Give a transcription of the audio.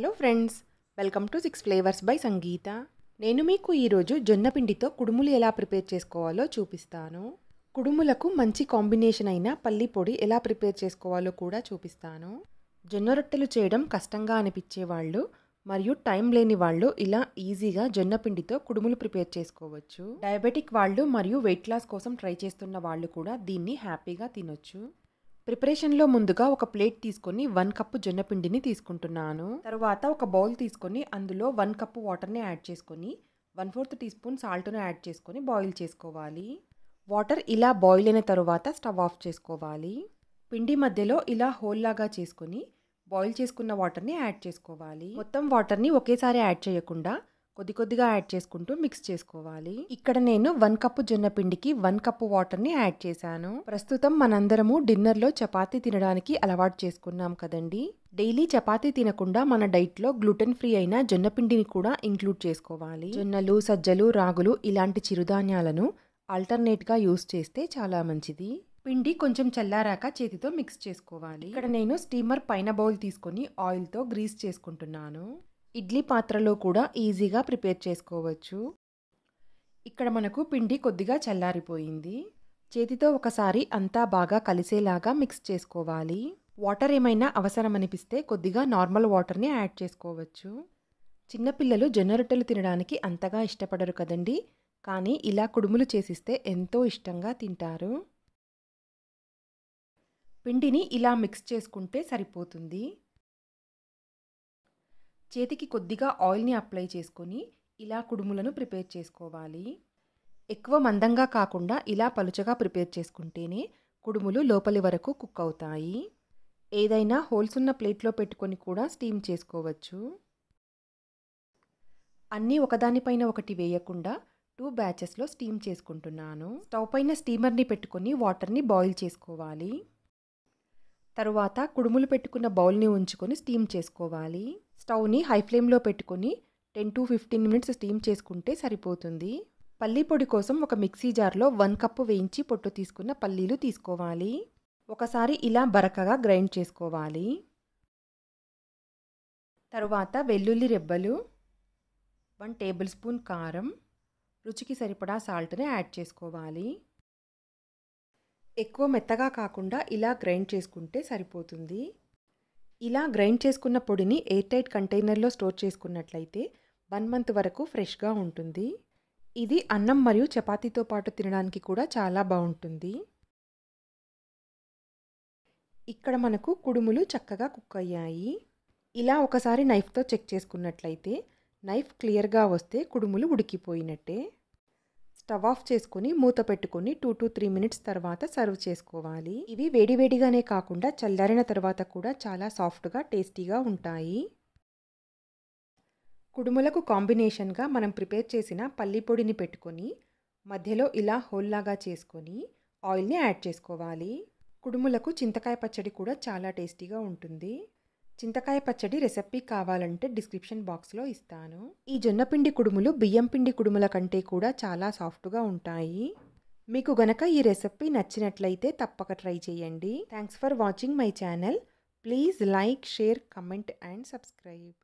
hello friends welcome to six flavours by Sangeetha నేను మీకు ఈరోజు జొన్నపిండితో కుడుములు ఎలా ప్రిపేర్ చేసుకోవాలో చూపిస్తాను కుడుములకు మంచి కాంబినేషన్ అయిన పల్లి పొడి ఎలా ప్రిపేర్ చేసుకోవాలో కూడా చూపిస్తాను జొన్న రొట్టెలు చేయడం కష్టంగా అనిపించే వాళ్ళు మరియు టైం లేని వాళ్ళు ఇలా ఈజీగా జొన్నపిండితో కుడుములు ప్రిపేర్ చేసుకోవచ్చు డయాబెటిక్ వాళ్ళు మరియు వెయిట్ లాస్ కోసం ట్రై చేస్తున్న వాళ్ళు కూడా దీన్ని హ్యాపీగా తినొచ్చు ప్రిపరేషన్లో ముందుగా ఒక ప్లేట్ తీసుకొని వన్ కప్పు జొన్నపిండిని తీసుకుంటున్నాను తర్వాత ఒక బౌల్ తీసుకొని అందులో వన్ కప్పు వాటర్ని యాడ్ చేసుకొని వన్ ఫోర్త్ టీ స్పూన్ సాల్ట్ను యాడ్ చేసుకొని బాయిల్ చేసుకోవాలి వాటర్ ఇలా బాయిల్ అయిన తర్వాత స్టవ్ ఆఫ్ చేసుకోవాలి పిండి మధ్యలో ఇలా హోల్లాగా చేసుకొని బాయిల్ చేసుకున్న వాటర్ని యాడ్ చేసుకోవాలి మొత్తం వాటర్ని ఒకేసారి యాడ్ చేయకుండా కొద్ది కొద్దిగా యాడ్ చేసుకుంటూ మిక్స్ చేసుకోవాలి ఇక్కడ నేను వన్ కప్పు జొన్న పిండికి వన్ కప్పు వాటర్ని యాడ్ చేశాను ప్రస్తుతం మనందరము డిన్నర్లో చపాతీ తినడానికి అలవాటు చేసుకున్నాం కదండి డైలీ చపాతీ తినకుండా మన డైట్లో గ్లూటెన్ ఫ్రీ అయిన జొన్నపిండిని కూడా ఇంక్లూడ్ చేసుకోవాలి జొన్నలు సజ్జలు రాగులు ఇలాంటి చిరుధాన్యాలను ఆల్టర్నేట్గా యూస్ చేస్తే చాలా మంచిది పిండి కొంచెం చల్లారాక చేతితో మిక్స్ చేసుకోవాలి ఇక్కడ నేను స్టీమర్ పైన బౌల్ తీసుకొని ఆయిల్తో గ్రీస్ చేసుకుంటున్నాను ఇడ్లీ పాత్రలో కూడా ఈజీగా ప్రిపేర్ చేసుకోవచ్చు ఇక్కడ మనకు పిండి కొద్దిగా చల్లారిపోయింది చేతితో ఒకసారి అంతా బాగా కలిసేలాగా మిక్స్ చేసుకోవాలి వాటర్ ఏమైనా అవసరం అనిపిస్తే కొద్దిగా నార్మల్ వాటర్ని యాడ్ చేసుకోవచ్చు చిన్నపిల్లలు జొన్న రొట్టెలు తినడానికి అంతగా ఇష్టపడరు కదండి కానీ ఇలా కుడుములు చేసిస్తే ఎంతో ఇష్టంగా తింటారు పిండిని ఇలా మిక్స్ చేసుకుంటే సరిపోతుంది చేతికి కొద్దిగా ఆయిల్ని అప్లై చేసుకొని ఇలా కుడుములను ప్రిపేర్ చేసుకోవాలి ఎక్కువ మందంగా కాకుండా ఇలా పలుచగా ప్రిపేర్ చేసుకుంటేనే కుడుములు లోపలి వరకు కుక్ అవుతాయి ఏదైనా హోల్స్ ఉన్న ప్లేట్లో పెట్టుకొని కూడా స్టీమ్ చేసుకోవచ్చు అన్నీ ఒకదానిపైన ఒకటి వేయకుండా టూ బ్యాచెస్లో స్టీమ్ చేసుకుంటున్నాను స్టవ్ పైన స్టీమర్ని పెట్టుకొని వాటర్ని బాయిల్ చేసుకోవాలి తరువాత కుడుములు పెట్టుకున్న బౌల్ని ఉంచుకొని స్టీమ్ చేసుకోవాలి స్టవ్ని హై ఫ్లేమ్లో పెట్టుకొని ten to fifteen minutes steam చేసుకుంటే సరిపోతుంది పల్లీ పొడి కోసం ఒక మిక్సీ జార్లో వన్ కప్పు వేయించి పొట్టు తీసుకున్న పల్లీలు తీసుకోవాలి ఒకసారి ఇలా బరకగా గ్రైండ్ చేసుకోవాలి తరువాత వెల్లుల్లి రెబ్బలు వన్ టేబుల్ స్పూన్ కారం రుచికి సరిపడా సాల్ట్ని యాడ్ చేసుకోవాలి ఎక్కువ మెత్తగా కాకుండా ఇలా గ్రైండ్ చేసుకుంటే సరిపోతుంది ఇలా గ్రైండ్ చేసుకున్న పొడిని ఎయిర్ టైట్ కంటైనర్లో స్టోర్ చేసుకున్నట్లయితే వన్ మంత్ వరకు ఫ్రెష్గా ఉంటుంది ఇది అన్నం మరియు చపాతీతో పాటు తినడానికి కూడా చాలా బాగుంటుంది ఇక్కడ మనకు కుడుములు చక్కగా కుక్ అయ్యాయి ఇలా ఒకసారి నైఫ్తో చెక్ చేసుకున్నట్లయితే నైఫ్ క్లియర్గా వస్తే కుడుములు ఉడికిపోయినట్టే స్టవ్ ఆఫ్ చేసుకుని మూత పెట్టుకుని టూ టు త్రీ మినిట్స్ తర్వాత సర్వ్ చేసుకోవాలి ఇవి వేడివేడిగానే కాకుండా చల్లారిన తర్వాత కూడా చాలా సాఫ్ట్గా టేస్టీగా ఉంటాయి కుడుములకు కాంబినేషన్గా మనం ప్రిపేర్ చేసిన పల్లి పొడిని పెట్టుకొని మధ్యలో ఇలా హోల్లాగా చేసుకొని ఆయిల్ని యాడ్ చేసుకోవాలి కుడుములకు చింతకాయ పచ్చడి కూడా చాలా టేస్టీగా ఉంటుంది చింతకాయ పచ్చడి రెసిపీ కావాలంటే డిస్క్రిప్షన్ బాక్స్లో ఇస్తాను ఈ జొన్నపిండి కుడుములు బియ్యం పిండి కుడుముల కంటే కూడా చాలా సాఫ్ట్గా ఉంటాయి మీకు గనక ఈ రెసిపీ నచ్చినట్లయితే తప్పక ట్రై చేయండి thanks for watching my channel please like share comment and subscribe